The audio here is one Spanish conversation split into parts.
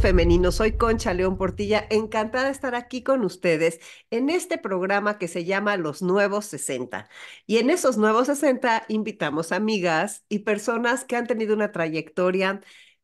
Femeninos. Soy Concha León Portilla, encantada de estar aquí con ustedes en este programa que se llama Los Nuevos 60. Y en esos Nuevos 60 invitamos amigas y personas que han tenido una trayectoria,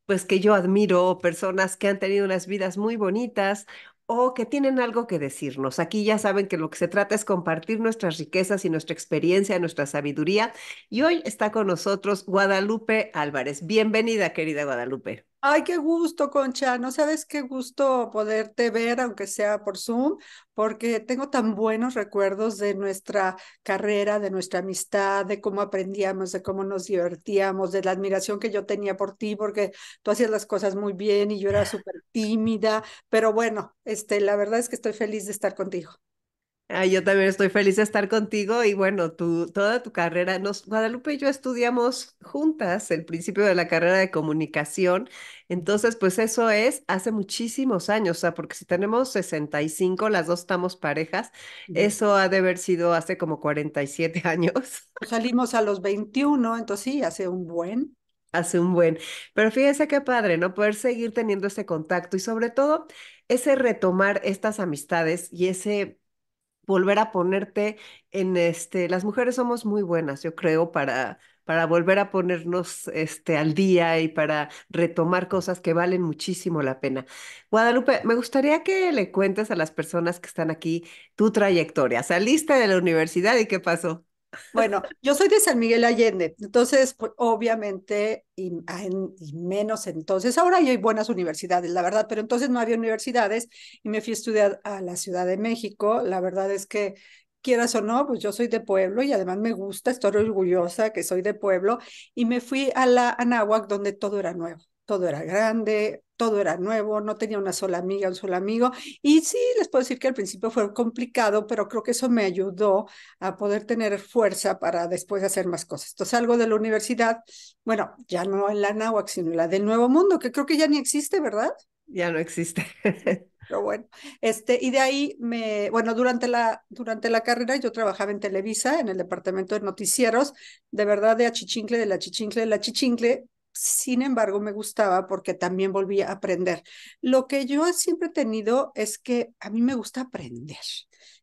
pues que yo admiro, personas que han tenido unas vidas muy bonitas, o que tienen algo que decirnos. Aquí ya saben que lo que se trata es compartir nuestras riquezas y nuestra experiencia, nuestra sabiduría. Y hoy está con nosotros Guadalupe Álvarez. Bienvenida, querida Guadalupe. Ay, qué gusto, Concha. No sabes qué gusto poderte ver, aunque sea por Zoom, porque tengo tan buenos recuerdos de nuestra carrera, de nuestra amistad, de cómo aprendíamos, de cómo nos divertíamos, de la admiración que yo tenía por ti, porque tú hacías las cosas muy bien y yo era súper tímida. Pero bueno, este, la verdad es que estoy feliz de estar contigo yo también estoy feliz de estar contigo y bueno, tu, toda tu carrera, nos, Guadalupe y yo estudiamos juntas el principio de la carrera de comunicación, entonces pues eso es hace muchísimos años, o sea, porque si tenemos 65, las dos estamos parejas, eso ha de haber sido hace como 47 años. Salimos a los 21, entonces sí, hace un buen hace un buen. Pero fíjese qué padre, ¿no? Poder seguir teniendo ese contacto y sobre todo ese retomar estas amistades y ese volver a ponerte en este, las mujeres somos muy buenas, yo creo, para, para volver a ponernos este, al día y para retomar cosas que valen muchísimo la pena. Guadalupe, me gustaría que le cuentes a las personas que están aquí tu trayectoria. Saliste de la universidad y qué pasó. Bueno, yo soy de San Miguel Allende, entonces pues, obviamente, ah, y, menos entonces, ahora hay buenas universidades, la verdad, pero entonces no había universidades y me fui a estudiar a la Ciudad de México. La verdad es que, quieras o no, pues yo soy de pueblo y además me gusta, estoy orgullosa que soy de pueblo y me fui a la Anáhuac donde todo era nuevo todo era grande, todo era nuevo, no tenía una sola amiga, un solo amigo. Y sí, les puedo decir que al principio fue complicado, pero creo que eso me ayudó a poder tener fuerza para después hacer más cosas. Entonces algo de la universidad, bueno, ya no en la NAWAC, sino en la del Nuevo Mundo, que creo que ya ni existe, ¿verdad? Ya no existe. pero bueno, este, y de ahí me, bueno, durante la, durante la carrera yo trabajaba en Televisa, en el departamento de noticieros, de verdad de achichincle, de la chichincle, de la chichincle, sin embargo me gustaba porque también volví a aprender. Lo que yo siempre he tenido es que a mí me gusta aprender.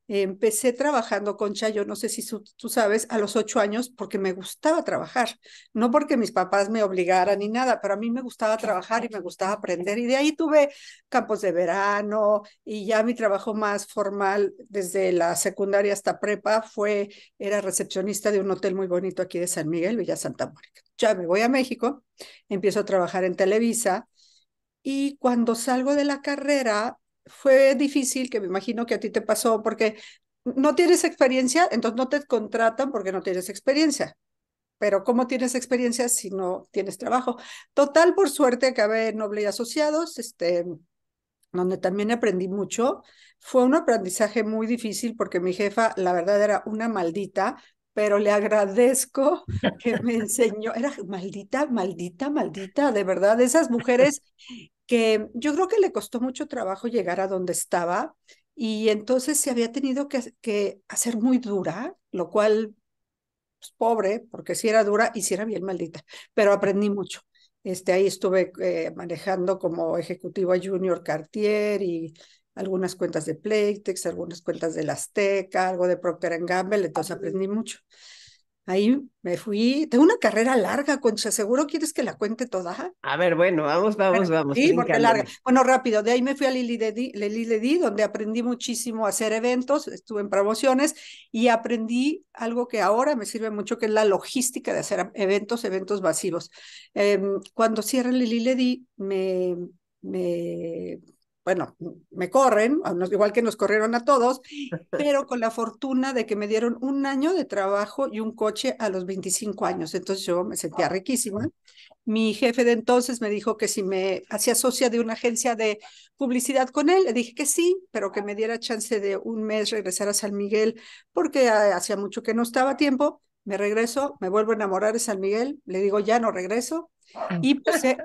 Empecé trabajando, Concha, yo no sé si tú sabes, a los ocho años porque me gustaba trabajar, no porque mis papás me obligaran ni nada, pero a mí me gustaba trabajar y me gustaba aprender. Y de ahí tuve campos de verano y ya mi trabajo más formal desde la secundaria hasta prepa fue, era recepcionista de un hotel muy bonito aquí de San Miguel, Villa Santa Mónica. Ya me voy a México, empiezo a trabajar en Televisa y cuando salgo de la carrera fue difícil, que me imagino que a ti te pasó, porque no tienes experiencia, entonces no te contratan porque no tienes experiencia. Pero ¿cómo tienes experiencia si no tienes trabajo? Total, por suerte acabé en Noble y Asociados, este, donde también aprendí mucho. Fue un aprendizaje muy difícil porque mi jefa, la verdad, era una maldita, pero le agradezco que me enseñó, era maldita, maldita, maldita, de verdad, esas mujeres que yo creo que le costó mucho trabajo llegar a donde estaba y entonces se había tenido que, hacer muy dura, lo cual, pues, pobre, porque si era dura y si era bien maldita, pero aprendí mucho. Este, ahí estuve eh, manejando como ejecutiva junior Cartier y algunas cuentas de Playtex, algunas cuentas de la Azteca, algo de Procter Gamble, entonces aprendí mucho. Ahí me fui. Tengo una carrera larga, ¿Seguro quieres que la cuente toda? A ver, bueno, vamos, vamos, vamos. Sí, porque larga. Bueno, rápido. De ahí me fui a Lili Ledi, donde aprendí muchísimo a hacer eventos. Estuve en promociones y aprendí algo que ahora me sirve mucho, que es la logística de hacer eventos, eventos masivos. Em, cuando cierra Lili Ledi, me, me bueno, me corren, igual que nos corrieron a todos, pero con la fortuna de que me dieron un año de trabajo y un coche a los 25 años. Entonces yo me sentía ah. riquísima. Mi jefe de entonces me dijo que si me hacía socia de una agencia de publicidad con él, le dije que sí, pero que me diera chance de un mes regresar a San Miguel porque ah, hacía mucho que no estaba a tiempo me regreso, me vuelvo a enamorar de San Miguel, le digo, ya no regreso. Mm. Y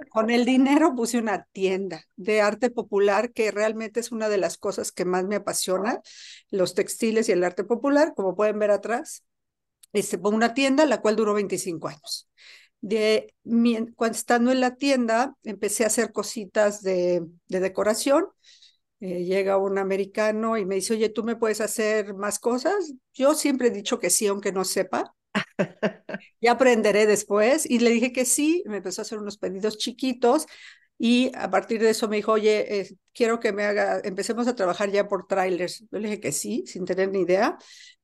con el dinero puse una tienda de arte popular, que realmente es una de las cosas que más me apasiona, los textiles y el arte popular, como pueden ver atrás. Este, una tienda, la cual duró 25 años. De, cuando estando en la tienda, empecé a hacer cositas de, de decoración. Eh, llega un americano y me dice, oye, ¿tú me puedes hacer más cosas? Yo siempre he dicho que sí, aunque no sepa. ya aprenderé después. Y le dije que sí, me empezó a hacer unos pedidos chiquitos, y a partir de eso me dijo, oye, quiero que me haga, empecemos a trabajar ya por trailers. Yo le dije que sí, sin tener ni idea.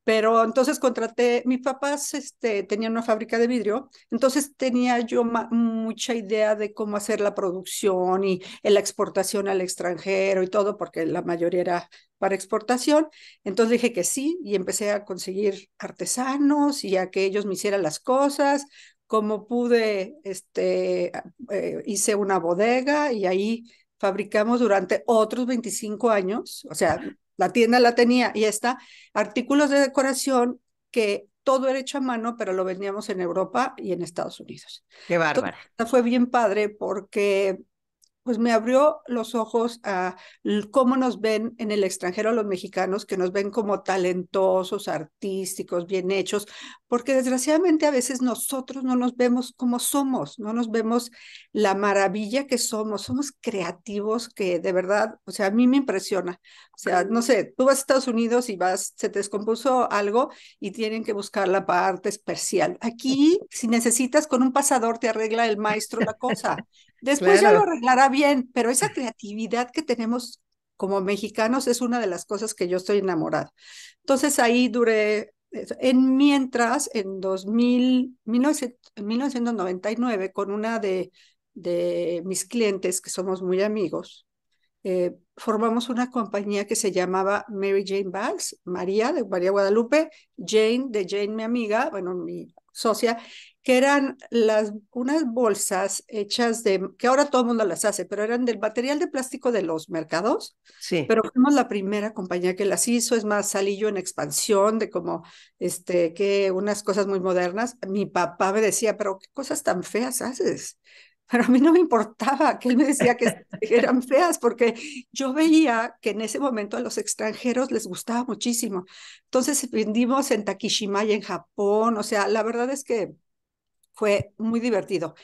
Pero entonces contraté, mis papás este, tenían una fábrica de vidrio, entonces tenía yo mucha idea de cómo hacer la producción y la exportación al extranjero y todo, porque la mayoría era para exportación. Entonces dije que sí y empecé a conseguir artesanos y a que ellos me hicieran las cosas como pude, este, ah, eh, hice una bodega y ahí fabricamos durante otros 25 años, o sea, la tienda la tenía y está, artículos de decoración que todo era hecho a mano, pero lo vendíamos en Europa y en Estados Unidos. Qué bárbara. fue bien padre porque pues me abrió los ojos a cómo nos ven en el extranjero los mexicanos, que nos ven como talentosos, artísticos, bien hechos, porque desgraciadamente a veces nosotros no nos vemos como somos, no nos vemos la maravilla que somos, somos creativos que de verdad, o sea, a mí me impresiona. O sea, no sé, tú vas a Estados Unidos y vas, se te descompuso algo y tienen que buscar la parte especial. Aquí, si necesitas, con un pasador te arregla el maestro la cosa. Después yo lo arreglará bien, pero esa creatividad que tenemos como mexicanos es una de las cosas que yo estoy enamorada. Entonces ahí duré, en mientras, en 2000, 1999, con una de, de mis clientes, que somos muy amigos, eh, formamos una compañía que se llamaba Mary Jane Bags, María de María Guadalupe, Jane de Jane, mi amiga, bueno, mi socia, que eran las, unas bolsas hechas de, que ahora todo el mundo las hace, pero eran del material de plástico de los mercados. Sí. Pero fuimos la primera compañía que las hizo, es más, salillo en expansión de como, este, que unas cosas muy modernas. Mi papá me decía, pero qué cosas tan feas haces pero a mí no me importaba que él me decía que eran feas, porque yo veía que en ese momento a los extranjeros les gustaba muchísimo. Entonces vendimos en Takishima y en Japón, o sea, la verdad es que fue muy divertido.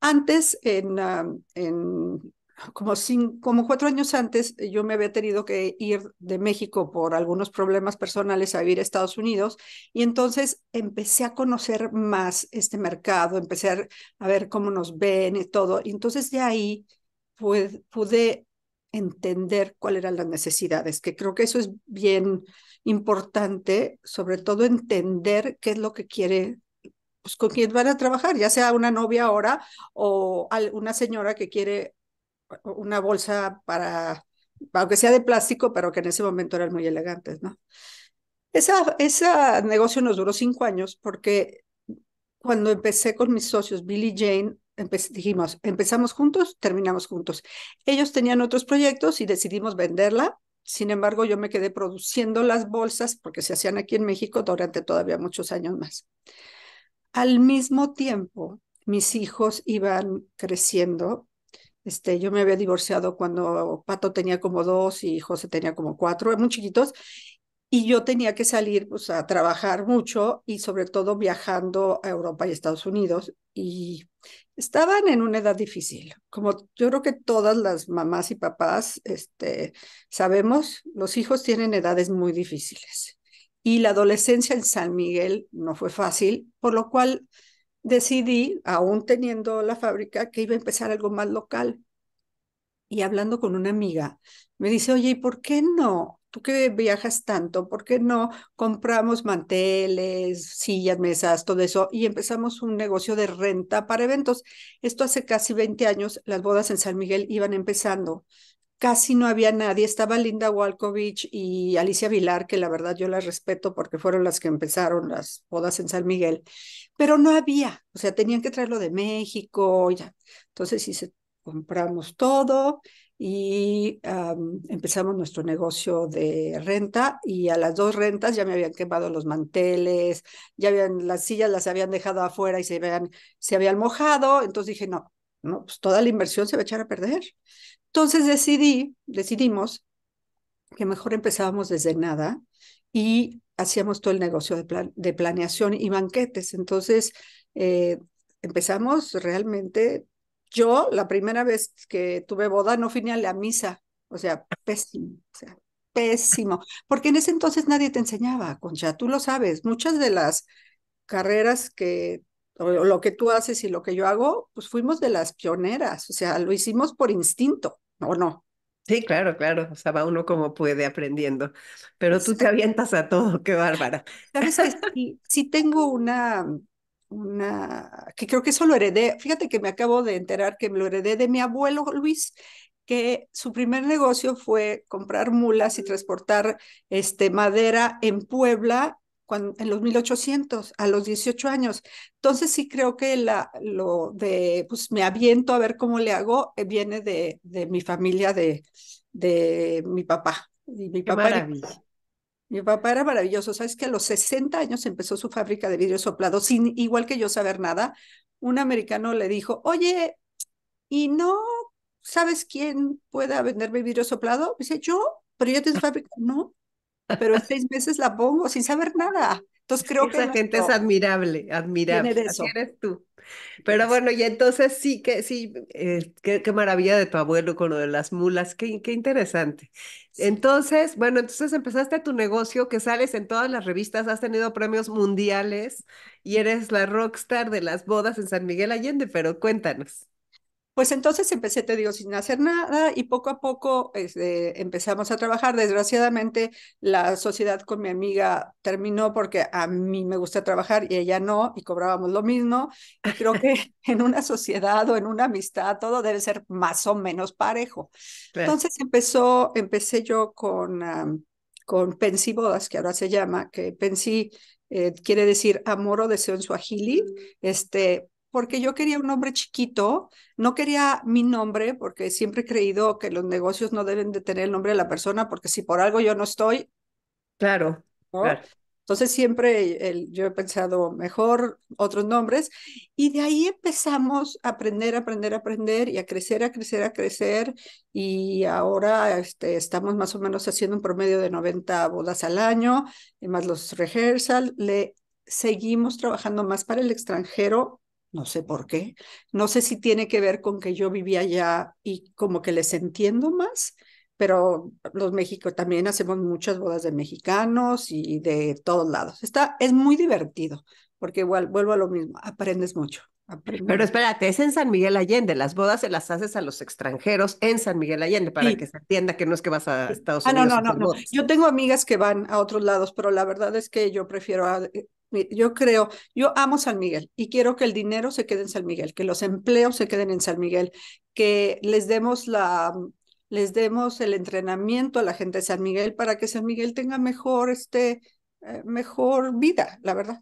Antes, en, ah, en como, como cuatro años antes, eh, yo me había tenido que ir de México por algunos problemas personales a vivir a Estados Unidos y entonces empecé a conocer más este mercado, empecé a ver cómo nos ven y todo. Y entonces de ahí pude entender cuáles eran las necesidades, que creo que eso es bien importante, sobre todo entender qué es lo que quiere pues, con quién van a trabajar, ya sea una novia ahora o una señora que quiere una bolsa para, aunque sea de plástico, pero que en ese momento eran muy elegantes, ¿no? Esa, ese negocio nos duró cinco años porque cuando empecé con mis socios, Billy Jane, dijimos, empezamos juntos, terminamos juntos. Ellos tenían otros proyectos y decidimos venderla. Sin embargo, yo me quedé produciendo las bolsas porque se hacían aquí en México durante todavía muchos años más. Al mismo tiempo, mis hijos iban creciendo este, yo me había divorciado cuando Pato tenía como dos y José tenía como cuatro, muy chiquitos, y yo tenía que salir pues, a trabajar mucho y sobre todo viajando a Europa y Estados Unidos. Y estaban en una edad difícil, como yo creo que todas las mamás y papás este, sabemos, los hijos tienen edades muy difíciles. Y la adolescencia en San Miguel no fue fácil, por lo cual decidí, aún teniendo la fábrica, que iba a empezar algo más local. Y hablando con una amiga, me dice, oye, ¿y por qué no? Tú que viajas tanto, ¿por qué no compramos manteles, sillas, mesas, todo eso? Y empezamos un negocio de renta para eventos. Esto hace casi 20 años, las bodas en San Miguel iban empezando casi no había nadie. Estaba Linda Walkovich y Alicia Vilar, que la verdad yo las respeto porque fueron las que empezaron las bodas en San Miguel pero no había, o sea, tenían que traerlo de México, ya. Entonces hice, compramos todo y empezamos nuestro negocio de renta y a las dos rentas ya me habían quemado los manteles, ya habían, las sillas las habían dejado afuera y se habían, se habían mojado, entonces dije, no, no, pues toda la inversión se va a echar a perder. Entonces decidí, decidimos que mejor empezábamos desde nada y hacíamos todo el negocio de, de planeación y banquetes. Entonces, eh, empezamos realmente, yo la primera vez que tuve boda no fui a la misa, o sea, pésimo, pésimo, porque en ese entonces nadie te enseñaba, Concha, tú lo sabes, muchas de las carreras que o lo que tú haces y lo que yo hago, pues fuimos de las pioneras, o sea, lo hicimos por instinto, ¿o no? Sí, claro, claro. O sea, va uno como puede aprendiendo. Pero tú te avientas a todo, qué bárbara. Si Sí, tengo una, una, que creo que eso lo heredé. Fíjate que me acabo de enterar que me lo heredé de mi abuelo Luis, que su primer negocio fue comprar mulas y transportar este, madera en Puebla en los 1800, a los 18 años. Entonces sí creo que la, lo de, pues me aviento a ver cómo le hago, eh, viene de, de mi familia, de, de mi papá. mi, papá era, mi papá era maravilloso. Sabes que a los 60 años empezó su fábrica de vidrio soplado, sin igual que yo saber nada. Un americano le dijo, oye, ¿y no sabes quién pueda venderme vidrio soplado? Dice, yo, pero yo tengo fábrica. No, pero seis meses la pongo sin saber nada. Entonces creo que... La gente es admirable, admirable. eres tú. Pero bueno, y entonces sí, que sí, eh, qué, maravilla de tu abuelo con lo de las mulas, qué, qué interesante. Entonces, bueno, entonces empezaste tu negocio, que sales en todas las revistas, has tenido premios mundiales y eres la rockstar de las bodas en San Miguel Allende, pero cuéntanos. Pues entonces empecé, te digo, sin hacer nada y poco a poco este, empezamos a trabajar. Desgraciadamente, la sociedad con mi amiga terminó porque a mí me gusta trabajar y ella no, y cobrábamos lo mismo. Y creo que en una sociedad o en una amistad todo debe ser más o menos parejo. Entonces empezó, empecé yo con, con Bodas, que ahora se llama, que Pensí eh, quiere decir amor o deseo en suajili. Mm. Este, porque yo quería un nombre chiquito, no quería mi nombre, porque siempre he creído que los negocios no deben de tener el nombre de la persona, porque si por algo yo no estoy. Claro. Entonces siempre el, yo he pensado mejor otros nombres y de ahí empezamos a aprender, a aprender, a aprender y a crecer, a crecer, a crecer y ahora este, estamos más o menos haciendo un promedio de 90 bodas al año, y más los rehearsals, le seguimos trabajando más para el extranjero no sé por qué. No sé si tiene que ver con que yo vivía allá y como que les entiendo más, pero los México también hacemos muchas bodas de mexicanos y de todos lados. Está, es muy divertido, porque igual vuelvo a lo mismo, aprendes mucho. Pero espérate, es en San Miguel Allende, las bodas se las haces a los extranjeros en San Miguel Allende para que se entienda que no es que vas a Estados ah, Unidos. no, no, no, no, Yo tengo amigas que van a otros lados, pero la verdad es que yo prefiero a, eh, yo creo, yo amo San Miguel y quiero que el dinero se quede en San Miguel, que los empleos se queden en San Miguel, que les demos la les demos el entrenamiento a la gente de San Miguel para que San Miguel tenga mejor este eh, mejor vida, la verdad.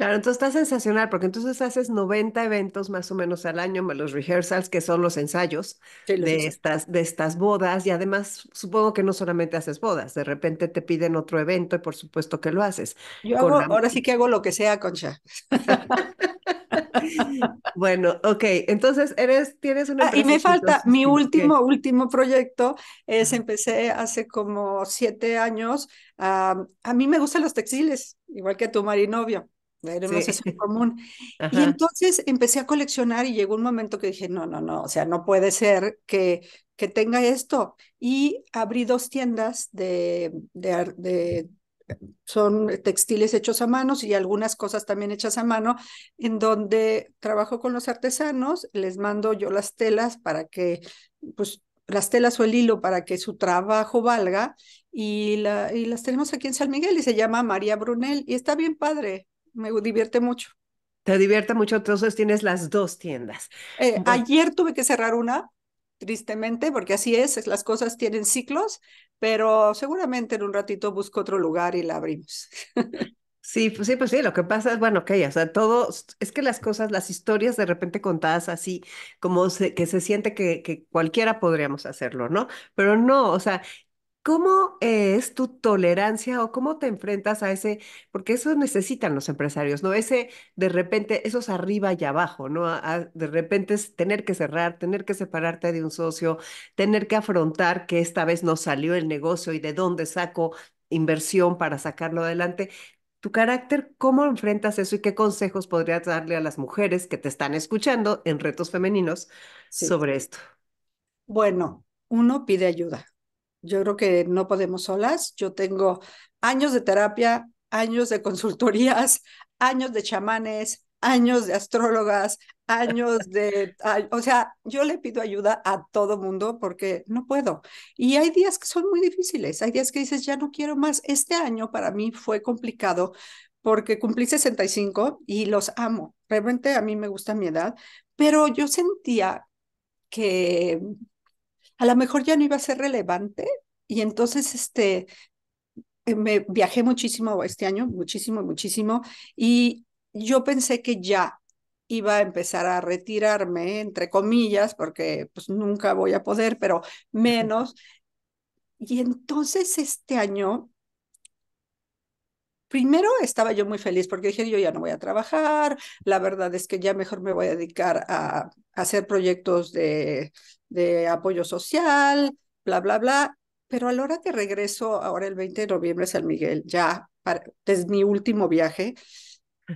Claro, entonces está sensacional, porque entonces haces 90 eventos más o menos al año, los rehearsals, que son los ensayos de, estas, de estas bodas, y además supongo que no solamente haces bodas, de repente te piden otro evento y por supuesto que lo haces. Yo ahora sí que hago lo que sea, Concha. bueno, ok, entonces eres, tienes una... Ah, y me falta, mi último, último proyecto es, empecé hace como siete años, a mí me gustan los textiles, igual que tu marinovio. común. Y entonces empecé a coleccionar y llegó un momento que dije, no, no, no, o sea, no puede ser que, que tenga esto. Y abrí dos tiendas de, de, son textiles hechos a manos y algunas cosas también hechas a mano, en donde trabajo con los artesanos, les mando yo las telas para que, pues, las telas o el hilo para que su trabajo valga y, la, y las tenemos aquí en San Miguel y se llama María Brunel y está bien padre me divierte mucho. Te divierte mucho, entonces tienes las dos tiendas. Eh, ayer tuve que cerrar una, tristemente, porque así es, las cosas tienen ciclos, pero seguramente en un ratito busco otro lugar y la abrimos. Sí, pues sí, pues sí, lo que pasa es, bueno, ok, o sea, todo, es que las cosas, las historias de repente contadas así, como que se siente que, que cualquiera podríamos hacerlo, ¿no? Pero no, o sea, ¿Cómo es tu tolerancia o cómo te enfrentas a ese, porque eso necesitan los empresarios, ¿no? Ese de repente, esos arriba y abajo, ¿no? de repente es tener que cerrar, tener que separarte de un socio, tener que afrontar que esta vez no salió el negocio y de dónde saco inversión para sacarlo adelante. Tu carácter, ¿cómo enfrentas eso y qué consejos podrías darle a las mujeres que te están escuchando en retos femeninos sobre esto? Bueno, uno pide ayuda. Yo creo que no podemos solas. Yo tengo años de terapia, años de consultorías, años de chamanes, años de astrólogas, años de... o sea, yo le pido ayuda a todo mundo porque no puedo. Y hay días que son muy difíciles, hay días que dices, ya no quiero más. Este año para mí fue complicado porque cumplí 65 y los amo. Realmente a mí me gusta mi edad, pero yo sentía que a lo mejor ya no iba a ser relevante y entonces este, eh, me viajé muchísimo este año, muchísimo, muchísimo, y yo pensé que ya iba a empezar a retirarme, entre comillas, porque pues nunca voy a poder, pero menos. Y entonces este año primero estaba yo muy feliz porque dije, yo ya no voy a trabajar, la verdad es que ya mejor me voy a dedicar a, hacer proyectos de, apoyo social, bla, bla, bla. Pero a la hora que regreso, ahora el 20 de noviembre a San Miguel, ya para, es mi último viaje,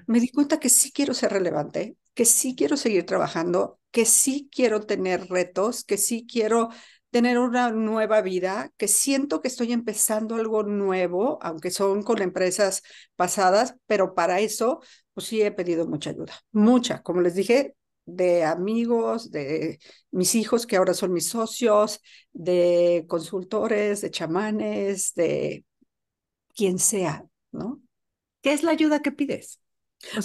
me di cuenta que sí quiero ser relevante, que sí quiero seguir trabajando, que sí quiero tener retos, que sí quiero tener una nueva vida, que siento que estoy empezando algo nuevo, aunque son con empresas pasadas, pero para eso, pues sí he pedido mucha ayuda, mucha, como les dije, de amigos, de mis hijos que ahora son mis socios, de consultores, de chamanes, de quien sea, ¿no? ¿Qué es la ayuda que pides?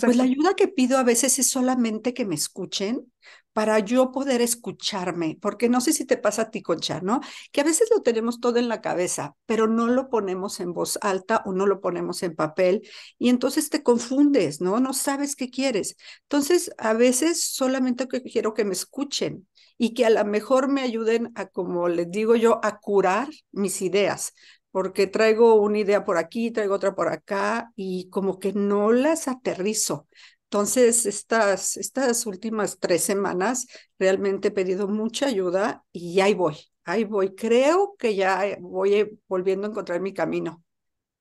pues la ayuda que pido a veces es solamente que me escuchen para yo poder escucharme, porque no sé si te pasa a ti, Concha, ¿no? Que a veces lo tenemos todo en la cabeza, pero no lo ponemos en voz alta o no lo ponemos en papel y entonces te confundes, ¿no? No sabes qué quieres. Entonces, a veces solamente quiero que me escuchen y que a lo mejor me ayuden a, como les digo yo, a curar mis ideas, porque traigo una idea por aquí, traigo otra por acá y como que no las aterrizo. Entonces, estas, estas últimas tres semanas realmente he pedido mucha ayuda y ahí voy, ahí voy. Creo que ya eh, voy eh, volviendo a encontrar mi camino,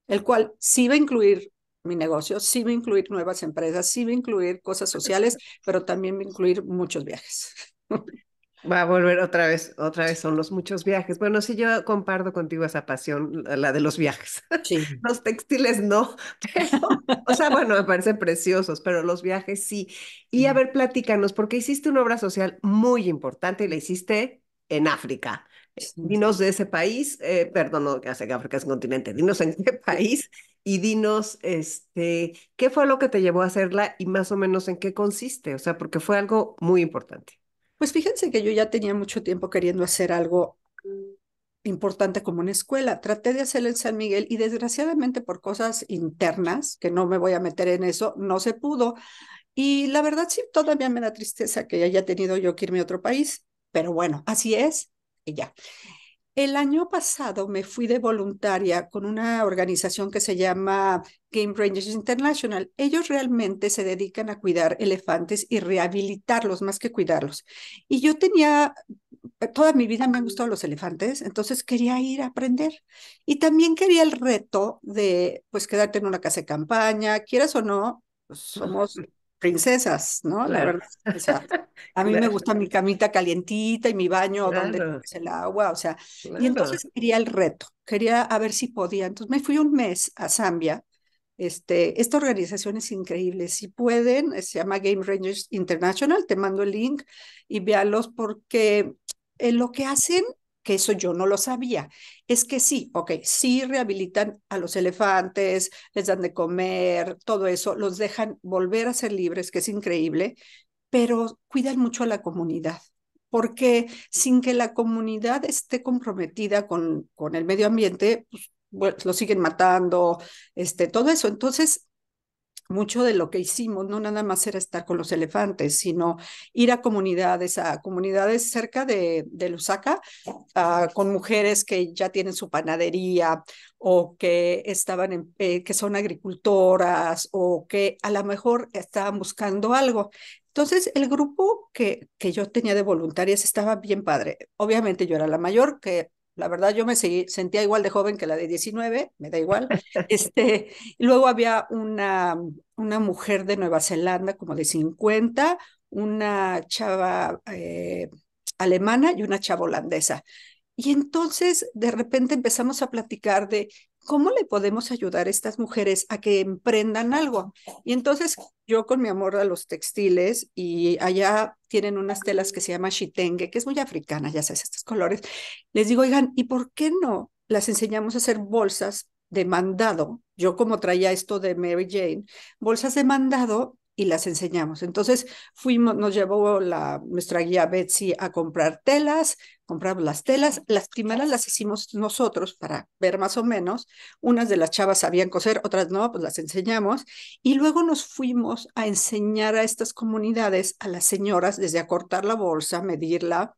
el cual sí va a incluir mi negocio, sí va a incluir nuevas empresas, sí va a incluir cosas sociales, pero también va a incluir muchos viajes. Va a volver otra vez, otra vez son los muchos viajes. Bueno, sí, yo comparto contigo esa pasión, la de los viajes. Los textiles no, o sea, bueno, me parecen preciosos, pero los viajes sí. Y a mm. ver, platícanos, porque hiciste una obra social muy importante y la hiciste en África. Dinos de ese país, eh, perdón, no, que África es un continente, dinos en qué país y dinos, este, qué fue lo que te llevó a hacerla y más o menos en qué consiste, o sea, porque fue algo muy importante. Pues fíjense que yo ya tenía mucho tiempo queriendo hacer algo importante como una escuela. Traté de hacerlo en San Miguel y desgraciadamente por cosas internas, que no me voy a meter en eso, no se pudo. Y la verdad sí, todavía me da tristeza que haya tenido yo que irme a otro país, pero bueno, así es y ya. El año pasado me fui de voluntaria con una organización que se llama Game Rangers International. Ellos realmente se dedican a cuidar elefantes y rehabilitarlos más que cuidarlos. Y yo tenía, toda mi vida me han gustado los elefantes, entonces quería ir a aprender. Y también quería el reto de, pues, quedarte en una casa de campaña, quieras o no, somos princesas, ¿no? La verdad. a mí me gusta mi camita calientita y mi baño donde es el agua, o sea. Y entonces quería el reto, quería a ver si podía. Entonces me fui un mes a Zambia. Este, esta organización es increíble. Si pueden, eh, se llama Game Rangers International, te mando el link y véalos porque eh, lo que hacen que eso yo no lo sabía. Es que sí, ok, sí rehabilitan a los elefantes, les dan de comer, todo eso, los dejan volver a ser libres, que es increíble, pero cuidan mucho a la comunidad, porque sin que la comunidad esté comprometida con, con el medio ambiente, pues, lo siguen matando, este, todo eso. Entonces, mucho de lo que hicimos no nada más era estar con los elefantes, sino ir a comunidades, a comunidades cerca de, de Lusaka, ah, con mujeres que ya tienen su panadería o que estaban en, eh, que son agricultoras o que a lo mejor estaban buscando algo. Entonces, el grupo que, que yo tenía de voluntarias estaba bien padre. Obviamente yo era la mayor, que la verdad, yo me sentía igual de joven que la de 19, me da igual. Este, luego había una, una mujer de Nueva Zelanda, como de 50, una chava eh, alemana y una chava holandesa. Y entonces de repente empezamos a platicar de cómo le podemos ayudar a estas mujeres a que emprendan algo. Y entonces yo con mi amor a los textiles y allá tienen unas telas que se llama shitenge, que es muy africana, ya sabes, estos colores. Les digo, oigan, ¿y por qué no las enseñamos a hacer bolsas de mandado? Yo como traía esto de Mary Jane, bolsas de mandado y las enseñamos. Entonces fuimos, nos llevó la, nuestra guía Betsy a comprar telas, compramos las telas, las primeras las hicimos nosotros para ver más o menos, unas de las chavas sabían coser, otras no, pues las enseñamos, y luego nos fuimos a enseñar a estas comunidades, a las señoras, desde acortar la bolsa, medirla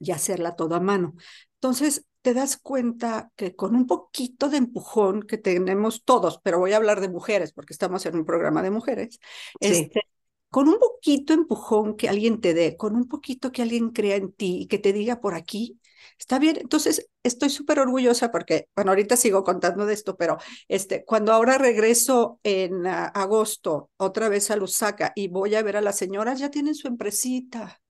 y hacerla toda a mano. Entonces, te das cuenta que con un poquito de empujón que tenemos todos, pero voy a hablar de mujeres porque estamos en un programa de mujeres, este, con un poquito empujón que alguien te dé, con un poquito que alguien crea en ti y que te diga por aquí, está bien. Entonces, estoy súper orgullosa porque, bueno, ahorita sigo contando de esto, pero este, cuando ahora regreso en ah, agosto otra vez a Lusaka y voy a ver a las señoras, ya tienen su empresita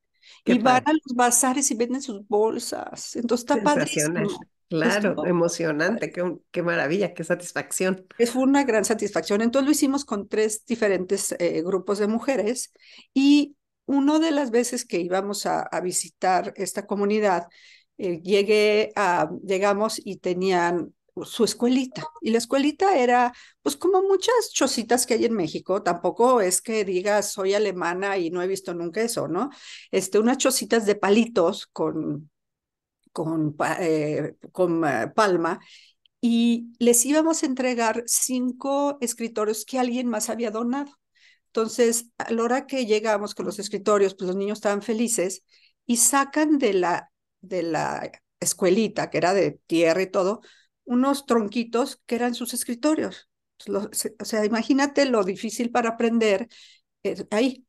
y van a los bazares y venden sus bolsas. Entonces está padrísimo. Claro, emocionante, qué, qué, maravilla, qué satisfacción. Es una gran satisfacción. Entonces lo hicimos con tres diferentes eh, grupos de mujeres y una de las veces que íbamos a, visitar esta comunidad, eh, llegué a, llegamos y tenían su escuelita. Y la escuelita era, pues como muchas chocitas que hay en México, tampoco es que digas soy alemana y no he visto nunca eso, ¿no? Este, unas chocitas de palitos con, con, eh, con eh, palma y les íbamos a entregar cinco escritorios que alguien más había donado. Entonces, a la hora que llegamos con los escritorios, pues los niños estaban felices y sacan de la, de la escuelita, que era de tierra y todo, unos tronquitos que eran sus escritorios. o sea, imagínate lo difícil para aprender eh, ahí.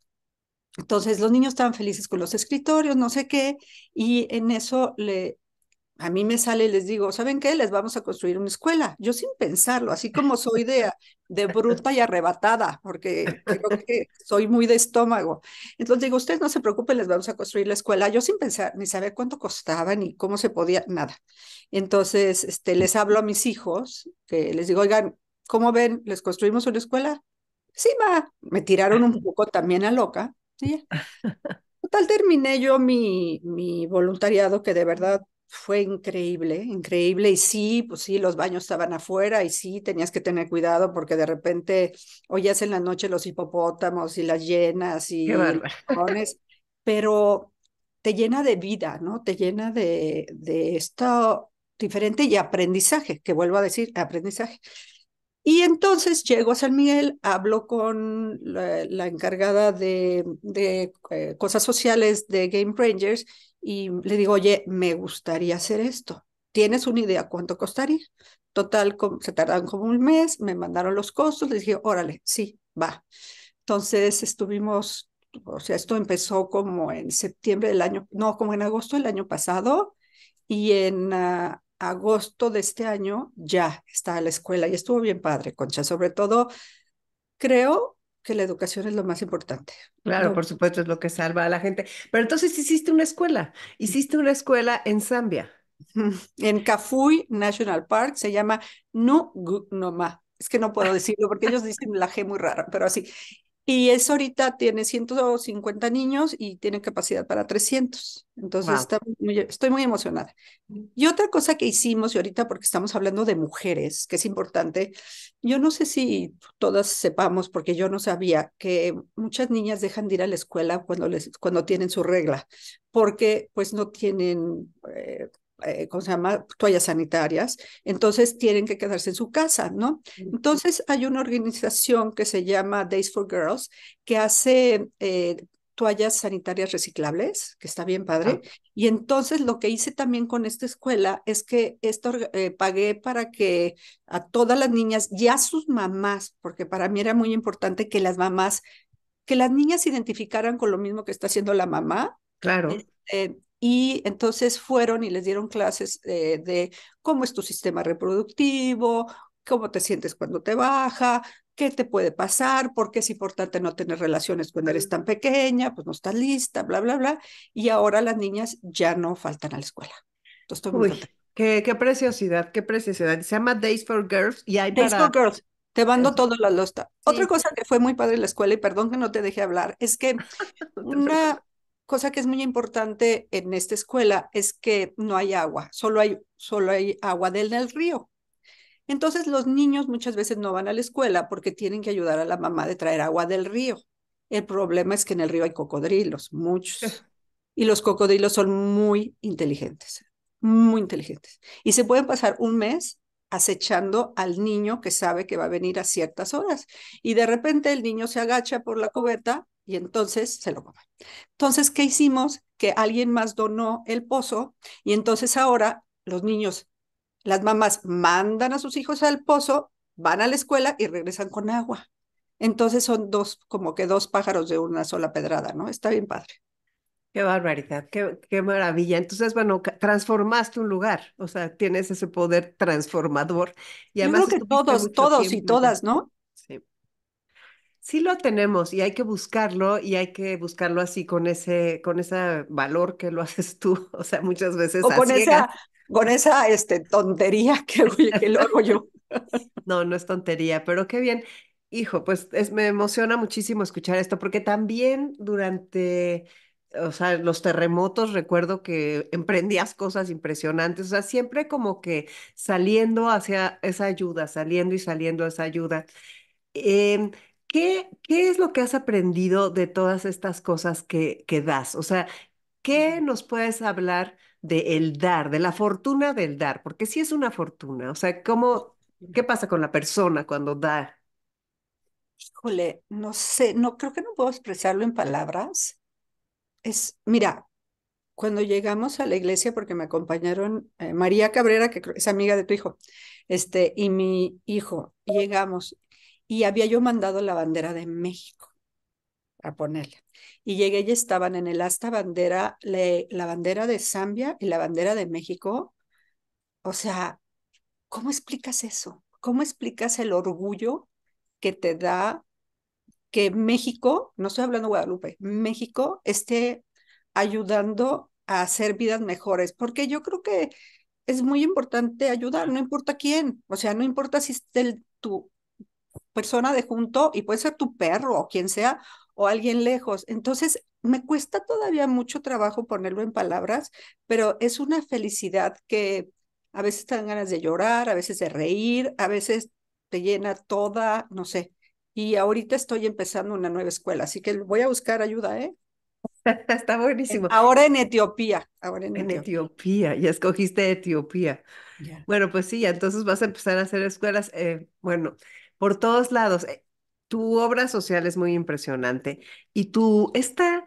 Entonces los niños estaban felices con los escritorios, no sé qué, y en eso le, a mí me sale y les digo, ¿saben qué? Les vamos a construir una escuela. Yo sin pensarlo, así como soy de, de bruta y arrebatada, porque creo que soy muy de estómago. Entonces digo, ustedes no se preocupen, les vamos a construir la escuela. Yo sin pensar ni saber cuánto costaba ni cómo se podía, nada. Entonces este, les hablo a mis hijos, que les digo, oigan, ¿cómo ven? ¿Les construimos una escuela? Sí, ma. Me tiraron un poco también a loca. ¿sí? Total, terminé yo mi, mi voluntariado, que de verdad fue increíble, increíble. Y sí, pues sí, los baños estaban afuera y sí, tenías que tener cuidado porque de repente oías en la noche los hipopótamos y las llenas y los pero te llena de vida, ¿no? Te llena de, de esto diferente y aprendizaje, que vuelvo a decir, aprendizaje. Y entonces llego a San Miguel, hablo con la, encargada de, de eh, cosas sociales de Game Rangers y le digo, oye, me gustaría hacer esto. ¿Tienes una idea cuánto costaría? Total, se tardaron como un mes, me mandaron los costos, le dije, órale, sí, va. Entonces estuvimos, o sea, esto empezó como en septiembre del año, no, como en agosto del año pasado y en ah, agosto de este año ya está la escuela y estuvo bien padre, Concha, sobre todo creo que la educación es lo más importante. Claro, por supuesto, es lo que salva a la gente. Pero entonces hiciste una escuela, hiciste una escuela en Zambia. En Kafui National Park se llama No Es que no puedo decirlo porque ellos dicen la G muy rara, pero así. Y eso ahorita tiene 150 niños y tiene capacidad para 300. Entonces, estoy muy emocionada. Y otra cosa que hicimos, y ahorita porque estamos hablando de mujeres, que es importante, yo no sé si todas sepamos, porque yo no sabía, que muchas niñas dejan de ir a la escuela cuando, les, cuando tienen su regla, porque pues no tienen eh, eh, ¿cómo se llama? Toallas sanitarias, entonces tienen que quedarse en su casa, ¿no? Entonces hay una organización que se llama Days for Girls que hace eh, toallas sanitarias reciclables, que está bien padre. Ah. Y entonces lo que hice también con esta escuela es que esto eh, pagué para que a todas las niñas y a sus mamás, porque para mí era muy importante que las mamás, que las niñas identificaran con lo mismo que está haciendo la mamá. Claro. Este, y entonces fueron y les dieron clases eh, de cómo es tu sistema reproductivo, cómo te sientes cuando te baja, qué te puede pasar, por qué es importante no tener relaciones cuando eres tan pequeña, pues no estás lista, bla, bla, bla. Y ahora las niñas ya no faltan a la escuela. qué, preciosidad, qué preciosidad. Se llama Days for Girls y hay Days for Girls. Te mando toda la losta. Otra cosa que fue muy padre en la escuela, y perdón que no te dejé hablar, es que una, cosa que es muy importante en esta escuela es que no hay agua, solo hay, solo hay agua del río. Entonces los niños muchas veces no van a la escuela porque tienen que ayudar a la mamá de traer agua del río. El problema es que en el río hay cocodrilos, muchos. Y los cocodrilos son muy inteligentes, muy inteligentes. Y se pueden pasar un mes acechando al niño que sabe que va a venir a ciertas horas. Y de repente el niño se agacha por la cubeta y entonces se lo comen Entonces, ¿qué hicimos? Que alguien más donó el pozo y entonces ahora los niños, las mamás mandan a sus hijos al pozo, van a la escuela y regresan con agua. Entonces son dos, como que dos pájaros de una sola pedrada, ¿no? Está bien padre. Qué barbaridad, qué, maravilla. Entonces, bueno, transformaste un lugar, o sea, tienes ese poder transformador. Y Yo creo que todos, todos y todas, ¿no? Sí lo tenemos y hay que buscarlo y hay que buscarlo así con ese, con ese valor que lo haces tú, o sea, muchas veces. O con esa, con esa este, tontería que, lo hago yo. No, no es tontería, pero qué bien. Hijo, pues me emociona muchísimo escuchar esto, porque también durante, o sea, los terremotos recuerdo que emprendías cosas impresionantes, o sea, siempre como que saliendo hacia esa ayuda, saliendo y saliendo a esa ayuda. Em, ¿Qué, es lo que has aprendido de todas estas cosas que, que das? O sea, ¿qué nos puedes hablar de el dar, de la fortuna del dar? Porque sí es una fortuna. O sea, ¿cómo, ¿qué pasa con la persona cuando da? Híjole, no sé, no creo que no puedo expresarlo en palabras. Es, mira, cuando llegamos a la iglesia, porque me acompañaron eh, María Cabrera, que es amiga de tu hijo, este, y mi hijo, llegamos y había yo mandado la bandera de México a ponerla. Y llegué y estaban en el asta bandera, la bandera de Zambia y la bandera de México. O sea, ¿cómo explicas eso? ¿Cómo explicas el orgullo que te da que México, no estoy hablando de Guadalupe, México esté ayudando a hacer vidas mejores? Porque yo creo que es muy importante ayudar, no importa quién, o sea, no importa si es del, tu persona de junto y puede ser tu perro o quien sea o alguien lejos. Entonces, me cuesta todavía mucho trabajo ponerlo en palabras, pero es una felicidad que a veces te dan ganas de llorar, a veces de reír, a veces te llena toda, no sé. Y ahorita estoy empezando una nueva escuela, así que voy a buscar ayuda, ¿eh? Está buenísimo. Ahora en Etiopía. Ahora en, Etiopía. ya escogiste Etiopía. Bueno, pues sí, entonces vas a empezar a hacer escuelas. Eh, bueno, por todos lados. Eh, tu obra social es muy impresionante y tú, esta,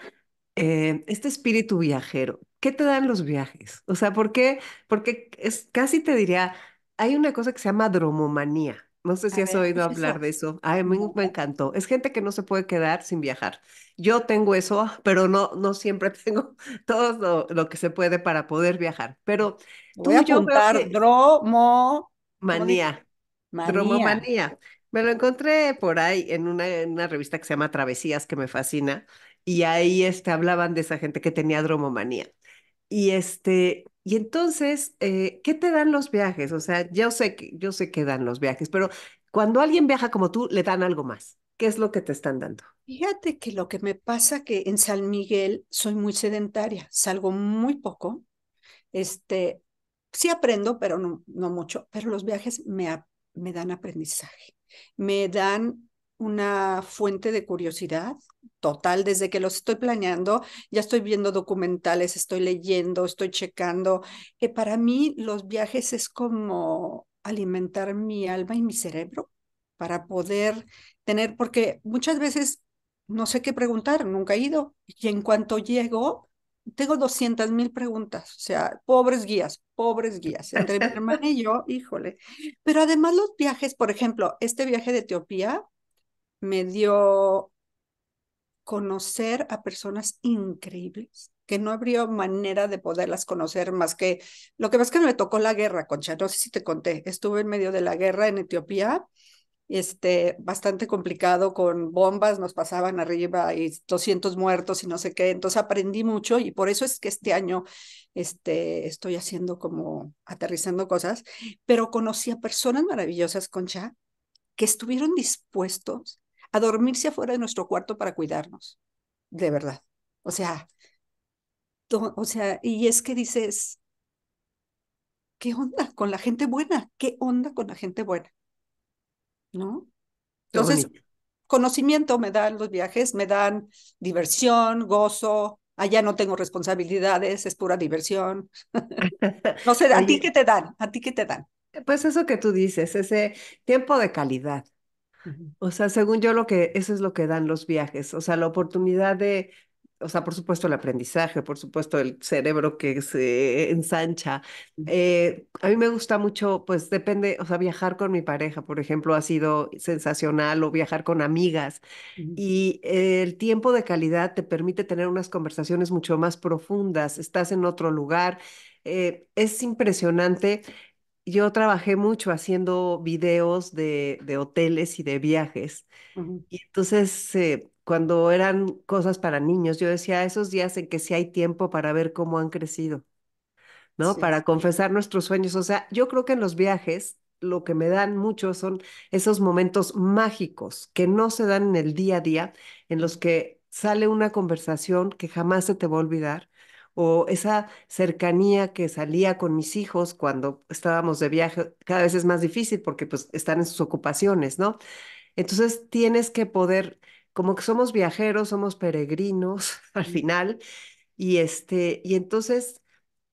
eh, este espíritu viajero, ¿qué te dan los viajes? O sea, ¿por qué? Porque es, casi te diría, hay una cosa que se llama dromomanía. No sé si has oído hablar de eso. a me, me encantó. Es gente que no se puede quedar sin viajar. Yo tengo eso, ah, pero no, no siempre tengo todo lo, que se puede para poder viajar. Pero tú Voy a yo que... dromomanía. Dromomanía. Me lo encontré por ahí en una, revista que se llama Travesías, que me fascina, y ahí este, hablaban de esa gente que tenía dromomanía. Y este, y entonces, eh, ¿qué te dan los viajes? O sea, yo sé que yo sé que dan los viajes, pero cuando alguien viaja como tú, le dan algo más. ¿Qué es lo que te están dando? Fíjate que lo que me pasa que en San Miguel soy muy sedentaria, salgo muy poco. Este, sí aprendo, pero no, no mucho, pero los viajes me, me dan aprendizaje me dan una fuente de curiosidad total. Desde que los estoy planeando, ya estoy viendo documentales, estoy leyendo, estoy checando. que para mí los viajes es como alimentar mi alma y mi cerebro para poder tener, porque muchas veces no sé qué preguntar, nunca he ido. Y en cuanto llego, tengo 200 mil preguntas, o sea, pobres guías, pobres guías, entre mi hermana y yo, híjole. Pero además los viajes, por ejemplo, este viaje de Etiopía me dio conocer a personas increíbles que no habría manera de poderlas conocer más que lo que pasa que me tocó la guerra, Concha, no sé si te conté, estuve en medio de la guerra en Etiopía este, bastante complicado con bombas, nos pasaban arriba y 200 muertos y no sé qué. Entonces aprendí mucho y por eso es que este año este, estoy haciendo como aterrizando cosas, pero conocí a personas maravillosas, Concha, que estuvieron dispuestos a dormirse afuera de nuestro cuarto para cuidarnos, de verdad. O sea, o sea, y es que dices, ¿qué onda con la gente buena? ¿Qué onda con la gente buena? ¿no? Entonces, conocimiento me dan los viajes, me dan diversión, gozo. Allá no tengo responsabilidades, es pura diversión. no sé, ¿a ti qué te dan? ¿A ti qué te dan? Eh, pues eso que tú dices, ese tiempo de calidad. O sea, según yo lo que eso es lo que dan los viajes, o sea, la oportunidad de o sea, por supuesto el aprendizaje, por supuesto el cerebro que se ensancha. Eh, a mí me gusta mucho, pues depende, o sea, viajar con mi pareja, por ejemplo, ha sido sensacional o viajar con amigas. Y el tiempo de calidad te permite tener unas conversaciones mucho más profundas, estás en otro lugar. Eh, es impresionante yo trabajé mucho haciendo videos de, hoteles y de viajes. Y entonces eh, cuando eran cosas para niños, yo decía, esos días en que sí hay tiempo para ver cómo han crecido, ¿no? Para confesar nuestros sueños. O sea, yo creo que en los viajes lo que me dan mucho son esos momentos mágicos que no se dan en el día a día, en los que sale una conversación que jamás se te va a olvidar, o esa cercanía que salía con mis hijos cuando estábamos de viaje, cada vez es más difícil porque pues están en sus ocupaciones, ¿no? Entonces tienes que poder como que somos viajeros, somos peregrinos al final, y, este, y entonces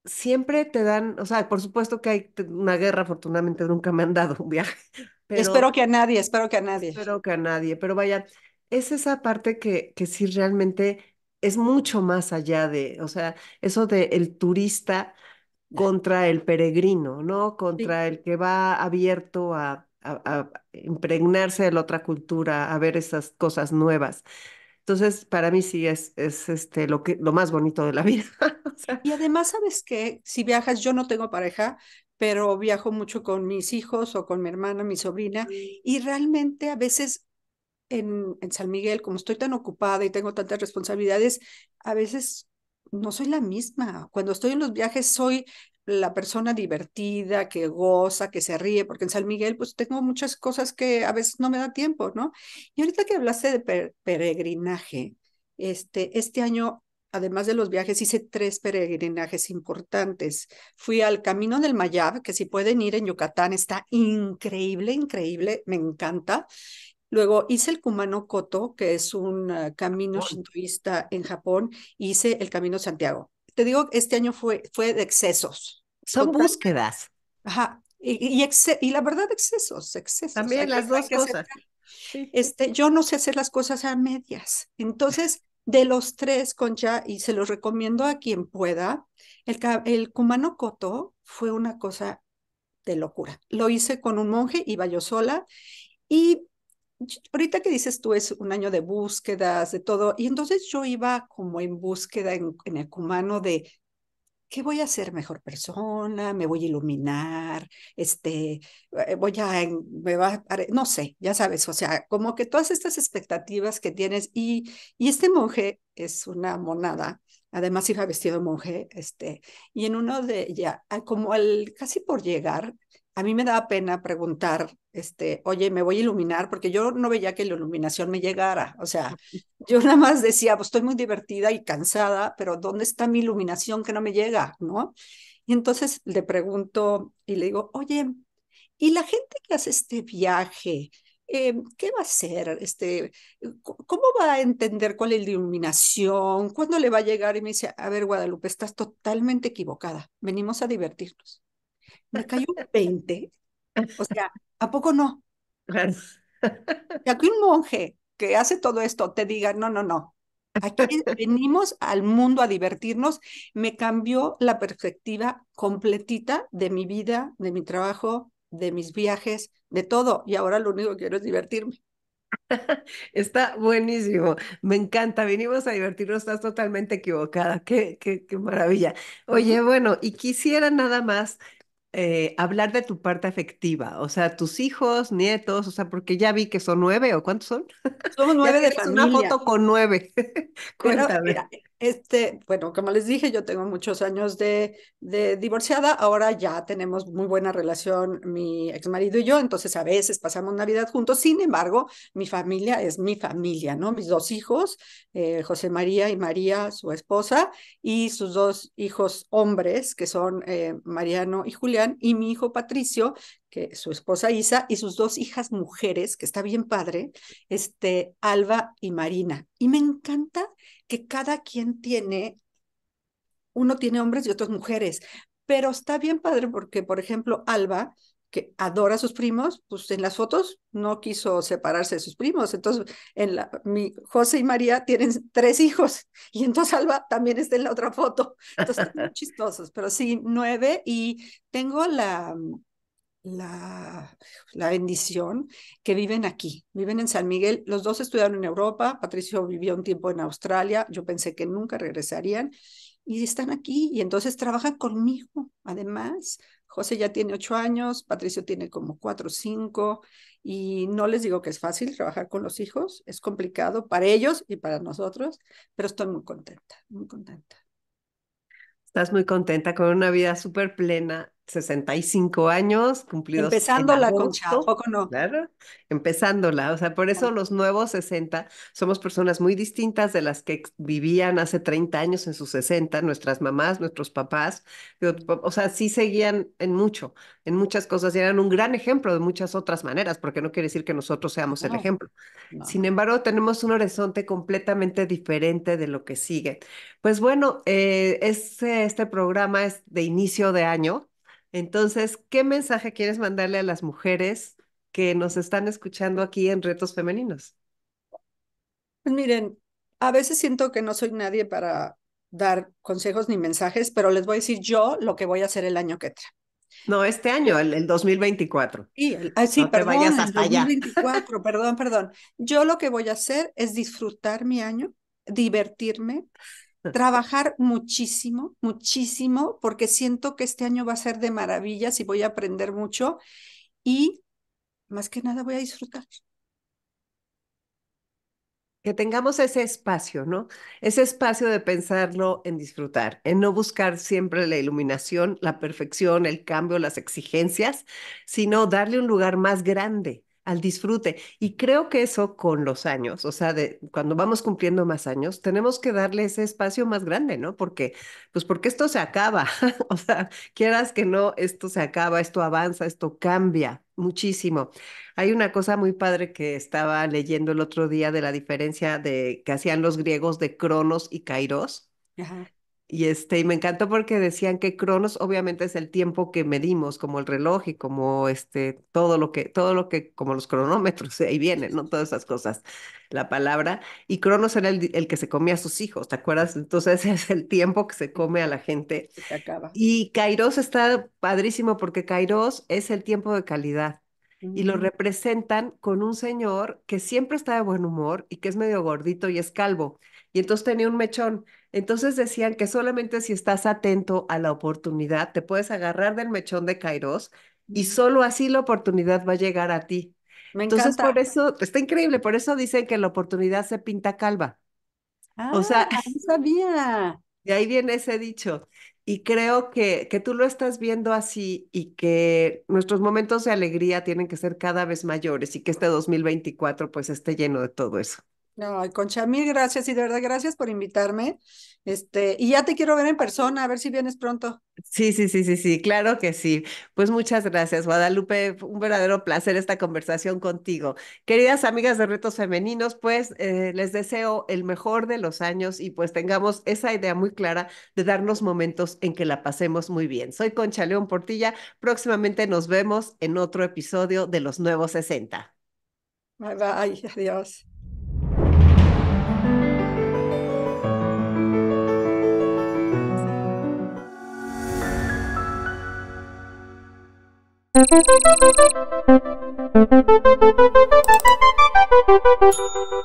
siempre te dan, o sea, por supuesto que hay una guerra, afortunadamente nunca me han dado un viaje. espero que a nadie, espero que a nadie. Espero que a nadie, pero vaya, es esa parte que, que sí realmente es mucho más allá de, o sea, eso de el turista contra el peregrino, ¿no? Contra el que va abierto a, a, impregnarse de la otra cultura, a ver esas cosas nuevas. Entonces, para mí sí es, es este, lo, que, lo más bonito de la vida. y además, ¿sabes que Si viajas, yo no tengo pareja, pero viajo mucho con mis hijos o con mi hermana, mi sobrina, y realmente a veces en, en San Miguel, como estoy tan ocupada y tengo tantas responsabilidades, a veces no soy la misma. Cuando estoy en los viajes soy la persona divertida, que goza, que se ríe, porque en San Miguel pues tengo muchas cosas que a veces no me da tiempo, ¿no? Y ahorita que hablaste de peregrinaje, este, este año, además de los viajes, hice tres peregrinajes importantes. Fui al Camino del Mayab, que si pueden ir en Yucatán, está increíble, increíble, me encanta. Luego hice el Kumano Koto, que es un ah, camino shintoísta en Japón, hice el Camino Santiago te digo, este año fue, fue de excesos. Son búsquedas. Ajá. Y, y, la verdad, excesos, excesos. También las dos cosas. Este, yo no sé hacer las cosas a medias. Entonces, de los tres, Concha, y se los recomiendo a quien pueda, el, el Kumano Koto fue una cosa de locura. Lo hice con un monje, iba yo sola, y ahorita que dices tú es un año de búsquedas, de todo, y entonces yo iba como en búsqueda en, el cumano de ¿qué voy a ser mejor persona? ¿Me voy a iluminar? Este, eh, voy a, me no sé, ya sabes, o sea, como que todas estas expectativas que tienes y, y este monje es una monada, además iba vestido de monje, este, y en uno de, ya, ah, como al, casi por llegar, a mí me da pena preguntar, este, oye, me voy a iluminar, porque yo no veía que la iluminación me llegara. O sea, yo nada más decía, pues estoy muy divertida y cansada, pero ¿dónde está mi iluminación que no me llega? ¿No? Y entonces le pregunto y le digo, oye, ¿y la gente que hace este viaje? Eh, ¿Qué va a hacer? Este, ¿Cómo va a entender cuál es la iluminación? ¿Cuándo le va a llegar? Y me dice, a ver, Guadalupe, estás totalmente equivocada. Venimos a divertirnos me cayó un 20. O sea, ¿a poco no? Y aquí un monje que hace todo esto te diga, no, no, no, Aquí venimos al mundo a divertirnos. Me cambió la perspectiva completita de mi vida, de mi trabajo, de mis viajes, de todo. Y ahora lo único que quiero es divertirme. Está buenísimo, me encanta, Venimos a divertirnos, estás totalmente equivocada, qué, qué, qué maravilla. Oye, bueno, y quisiera nada más eh, hablar de tu parte afectiva, o sea, tus hijos, nietos, o sea, porque ya vi que son nueve o cuántos son. Somos nueve de una foto con nueve. Cuéntame. Este, bueno, como les dije, yo tengo muchos años de, divorciada, ahora ya tenemos muy buena relación mi ex marido y yo, entonces a veces pasamos Navidad juntos, sin embargo, mi familia es mi familia, ¿no? Mis dos hijos, eh, José María y María, su esposa, y sus dos hijos hombres, que son eh, Mariano y Julián, y mi hijo Patricio, que su esposa Isa y sus dos hijas mujeres, que está bien padre, este, Alba y Marina. Y me encanta que cada quien tiene, uno tiene hombres y otros mujeres, pero está bien padre porque, por ejemplo, Alba, que adora a sus primos, pues en las fotos no quiso separarse de sus primos. Entonces, en la, mi, José y María tienen tres hijos y entonces Alba también está en la otra foto. Entonces, chistosos, pero sí, nueve y tengo la, la, la, bendición, que viven aquí, viven en San Miguel. Los dos estudiaron en Europa, Patricio vivió un tiempo en Australia, yo pensé que nunca regresarían y están aquí y entonces trabajan conmigo. Además, José ya tiene ocho años, Patricio tiene como cuatro o cinco y no les digo que es fácil trabajar con los hijos, es complicado para ellos y para nosotros, pero estoy muy contenta, muy contenta. Estás muy contenta con una vida súper plena 65 años cumplidos. Empezándola, con no? Claro, empezándola, o sea, por eso los nuevos 60 somos personas muy distintas de las que vivían hace 30 años en sus 60, nuestras mamás, nuestros papás, o sea, sí seguían en mucho, en muchas cosas y eran un gran ejemplo de muchas otras maneras, porque no quiere decir que nosotros seamos el ejemplo. Sin embargo, tenemos un horizonte completamente diferente de lo que sigue. Pues bueno, eh, este programa es de inicio de año entonces, ¿qué mensaje quieres mandarle a las mujeres que nos están escuchando aquí en Retos Femeninos? Pues miren, a veces siento que no soy nadie para dar consejos ni mensajes, pero les voy a decir yo lo que voy a hacer el año que trae. No, este año, el, 2024. Sí, el, ah, perdón, 2024, perdón, perdón. Yo lo que voy a hacer es disfrutar mi año, divertirme, trabajar muchísimo, muchísimo, porque siento que este año va a ser de maravillas y voy a aprender mucho y más que nada voy a disfrutar. Que tengamos ese espacio, ¿no? Ese espacio de pensarlo en disfrutar, en no buscar siempre la iluminación, la perfección, el cambio, las exigencias, sino darle un lugar más grande al disfrute. Y creo que eso con los años, o sea, de, cuando vamos cumpliendo más años, tenemos que darle ese espacio más grande, ¿no? Porque, pues porque esto se acaba, o sea, quieras que no, esto se acaba, esto avanza, esto cambia muchísimo. Hay una cosa muy padre que estaba leyendo el otro día de la diferencia de que hacían los griegos de Cronos y Kairos. Ajá. Y, este, y me encantó porque decían que Cronos obviamente es el tiempo que medimos, como el reloj y como este, todo lo que, todo lo que, como los cronómetros, ahí vienen, ¿no? Todas esas cosas, la palabra. Y Cronos era el, el que se comía a sus hijos, ¿te acuerdas? Entonces es el tiempo que se come a la gente. Se acaba. Y Kairos está padrísimo porque Kairos es el tiempo de calidad y lo mm. representan con un señor que siempre está de buen humor y que es medio gordito y es calvo. Y entonces tenía un mechón. Entonces decían que solamente si estás atento a la oportunidad, te puedes agarrar del mechón de Kairos y solo así la oportunidad va a llegar a ti. Me Entonces por eso, está increíble, por eso dicen que la oportunidad se pinta calva. Ah, o sea, no sabía. De ahí viene ese dicho. Y creo que, que tú lo estás viendo así y que nuestros momentos de alegría tienen que ser cada vez mayores y que este 2024 pues esté lleno de todo eso. No, Concha, mil gracias y de verdad gracias por invitarme. Este, y ya te quiero ver en persona, a ver si vienes pronto. Sí, sí, sí, sí, sí, claro que sí. Pues muchas gracias, Guadalupe. Un verdadero placer esta conversación contigo. Queridas amigas de Retos Femeninos, pues eh, les deseo el mejor de los años y pues tengamos esa idea muy clara de darnos momentos en que la pasemos muy bien. Soy Concha León Portilla. Próximamente nos vemos en otro episodio de Los Nuevos 60. Bye bye, adiós. Thank you.